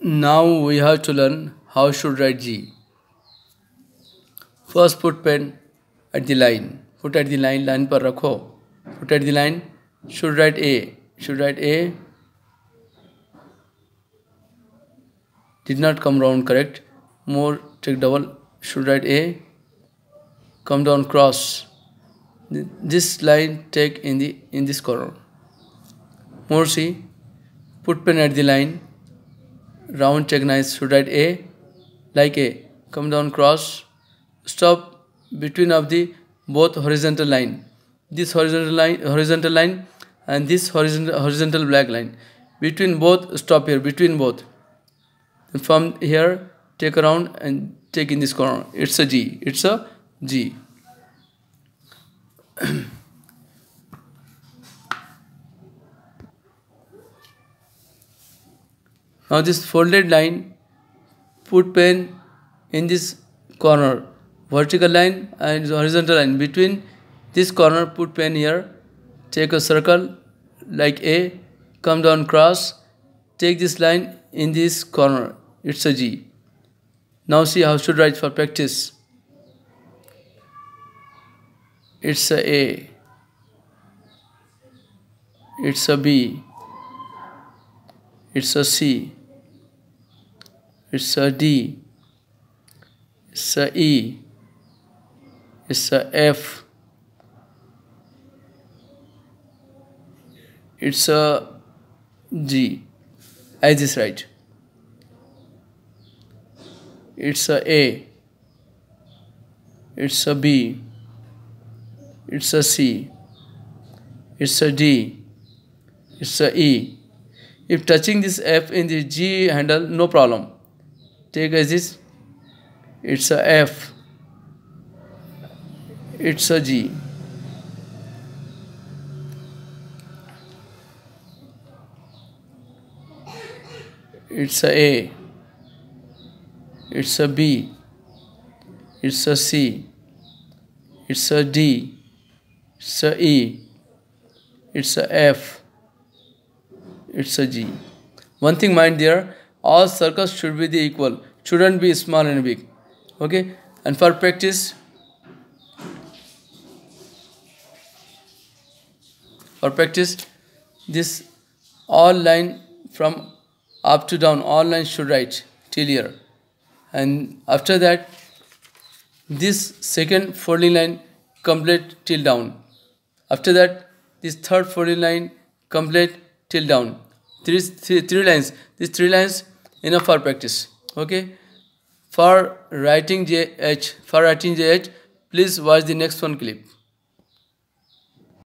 Now we have to learn how should write G. First put pen at the line. Put at the line, line per rakho. Put at the line, should write A. Should write A. Did not come round correct. More take double. Should write A. Come down cross. This line take in the in this corner. More C. Put pen at the line round check nice. should write a like a come down cross stop between of the both horizontal line this horizontal line horizontal line and this horizontal horizontal black line between both stop here between both and from here take around and take in this corner it's a g it's a g Now this folded line, put pen in this corner, vertical line and horizontal line. Between this corner, put pen here, take a circle like A, come down cross, take this line in this corner, it's a G. Now see how should write for practice. It's a A. It's a B. It's a C. It's a D. It's a E. It's a F. It's a G. I just write. It's a A. It's a B. It's a C. It's a D. It's a E. If touching this F in the G handle, no problem take as is. it's a F it's a G it's a A it's a B it's a C it's a D it's a E it's a F it's a G one thing mind there all circles should be the equal, shouldn't be small and big. Okay, and for practice, for practice, this all line from up to down, all lines should write till here. And after that, this second folding line complete till down. After that, this third folding line complete till down. three lines. These three lines enough for practice okay for writing jh for writing jh please watch the next one clip